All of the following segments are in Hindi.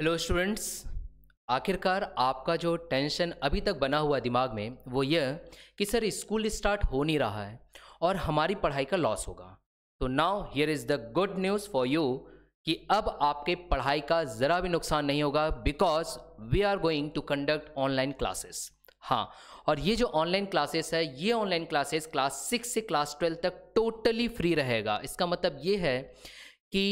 हेलो स्टूडेंट्स आखिरकार आपका जो टेंशन अभी तक बना हुआ दिमाग में वो यह कि सर स्कूल स्टार्ट हो नहीं रहा है और हमारी पढ़ाई का लॉस होगा तो now here is the good news for you कि अब आपके पढ़ाई का ज़रा भी नुकसान नहीं होगा because we are going to conduct online classes हाँ और ये जो ऑनलाइन क्लासेस है ये ऑनलाइन क्लासेस क्लास सिक्स से क्लास ट्वेल्व तक टोटली फ्री रहेगा इसका मतलब ये है कि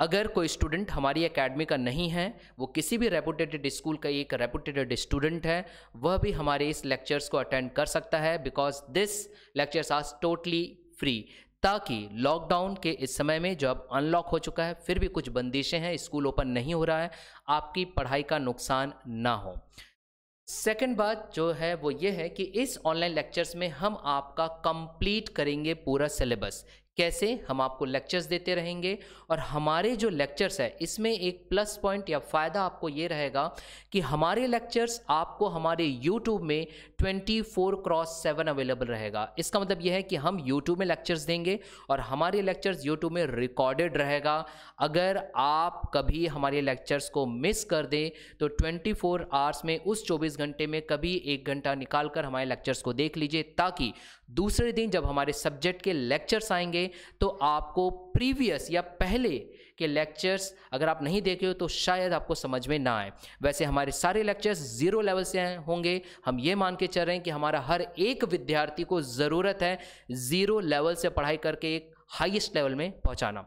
अगर कोई स्टूडेंट हमारी एकेडमी का नहीं है वो किसी भी रेपुटेटेड स्कूल का एक रेपुटेटेड स्टूडेंट है वह भी हमारे इस लेक्चर्स को अटेंड कर सकता है बिकॉज दिस लेक्चर्स आज टोटली फ्री ताकि लॉकडाउन के इस समय में जो अब अनलॉक हो चुका है फिर भी कुछ बंदिशें हैं स्कूल ओपन नहीं हो रहा है आपकी पढ़ाई का नुकसान ना हो सेकेंड बात जो है वो ये है कि इस ऑनलाइन लेक्चर्स में हम आपका कंप्लीट करेंगे पूरा सिलेबस कैसे हम आपको लेक्चर्स देते रहेंगे और हमारे जो लेक्चर्स है इसमें एक प्लस पॉइंट या फ़ायदा आपको ये रहेगा कि हमारे लेक्चर्स आपको हमारे यूट्यूब में 24 फोर क्रॉस सेवन अवेलेबल रहेगा इसका मतलब यह है कि हम यूट्यूब में लेक्चर्स देंगे और हमारे लेक्चर्स यूट्यूब में रिकॉर्डेड रहेगा अगर आप कभी हमारे लेक्चर्स को मिस कर दें तो फ़ोर आवर्स में उस चौबीस घंटे में कभी एक घंटा निकाल कर हमारे लेक्चर्स को देख लीजिए ताकि दूसरे दिन जब हमारे सब्जेक्ट के लेक्चर्स आएंगे करें तो आपको प्रीवियस या पहले के लेक्चर्स अगर आप नहीं देखे हो तो शायद आपको समझ में ना आए वैसे हमारे सारे लेक्चर्स ज़ीरो लेवल से होंगे हम ये मान के चल रहे हैं कि हमारा हर एक विद्यार्थी को ज़रूरत है ज़ीरो लेवल से पढ़ाई करके एक हाइएस्ट लेवल में पहुँचाना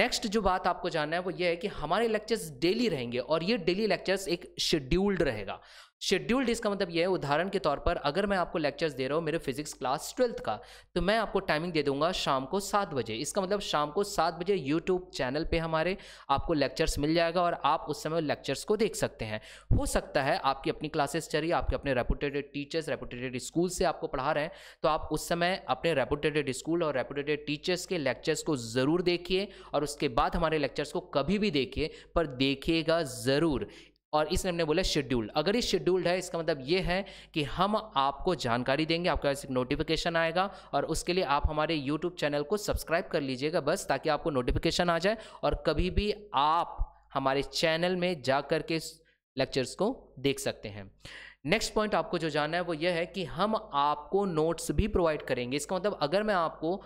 नेक्स्ट जो बात आपको जानना है वो ये है कि हमारे लेक्चर्स डेली रहेंगे और ये डेली लेक्चर्स एक शेड्यूल्ड रहेगा शेड्यूल्ड इसका मतलब यह है उदाहरण के तौर पर अगर मैं आपको लेक्चर्स दे रहा हूँ मेरे फिजिक्स क्लास ट्वेल्थ का तो मैं आपको टाइमिंग दे दूंगा शाम को सात बजे इसका मतलब शाम को सात बजे यूट्यूब चैनल पे हमारे आपको लेक्चर्स मिल जाएगा और आप उस समय लेक्चर्स को देख सकते हैं हो सकता है आपकी अपनी क्लासेस रही आपके अपने रेपूटेटेड टीचर्स रेपूटेटेड स्कूल से आपको पढ़ा रहे हैं तो आप उस समय अपने रेपूटेटेड स्कूल और रेपुटेटेड टीचर्स के लेक्चर्स को ज़रूर देखिए और उसके बाद हमारे लेक्चर्स को कभी भी देखिए पर देखिएगा ज़रूर और इसने हमने बोला शेड्यूल्ड अगर ये शेड्यूल्ड है इसका मतलब ये है कि हम आपको जानकारी देंगे आपके पास एक नोटिफिकेशन आएगा और उसके लिए आप हमारे यूट्यूब चैनल को सब्सक्राइब कर लीजिएगा बस ताकि आपको नोटिफिकेशन आ जाए और कभी भी आप हमारे चैनल में जा कर के लेक्चर्स को देख सकते हैं नेक्स्ट पॉइंट आपको जो जानना है वो यह है कि हम आपको नोट्स भी प्रोवाइड करेंगे इसका मतलब अगर मैं आपको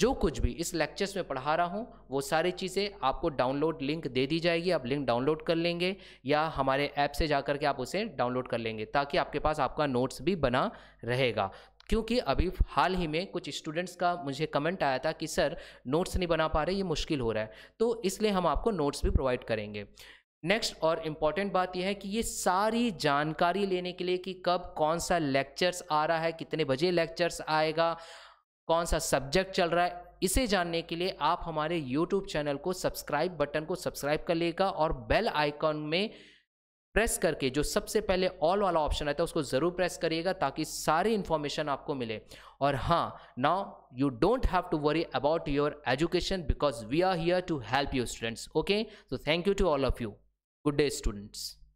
जो कुछ भी इस लेक्चर्स में पढ़ा रहा हूँ वो सारी चीज़ें आपको डाउनलोड लिंक दे दी जाएगी आप लिंक डाउनलोड कर लेंगे या हमारे ऐप से जा करके आप उसे डाउनलोड कर लेंगे ताकि आपके पास आपका नोट्स भी बना रहेगा क्योंकि अभी हाल ही में कुछ स्टूडेंट्स का मुझे कमेंट आया था कि सर नोट्स नहीं बना पा रहे ये मुश्किल हो रहा है तो इसलिए हम आपको नोट्स भी प्रोवाइड करेंगे नेक्स्ट और इम्पॉर्टेंट बात यह है कि ये सारी जानकारी लेने के लिए कि कब कौन सा लेक्चर्स आ रहा है कितने बजे लेक्चर्स आएगा कौन सा सब्जेक्ट चल रहा है इसे जानने के लिए आप हमारे यूट्यूब चैनल को सब्सक्राइब बटन को सब्सक्राइब कर लेगा और बेल आइकॉन में प्रेस करके जो सबसे पहले ऑल वाला ऑप्शन आता है उसको ज़रूर प्रेस करिएगा ताकि सारी इन्फॉर्मेशन आपको मिले और हाँ now you don't have to worry about your education because we are here to help you students okay so thank you to all of you good day students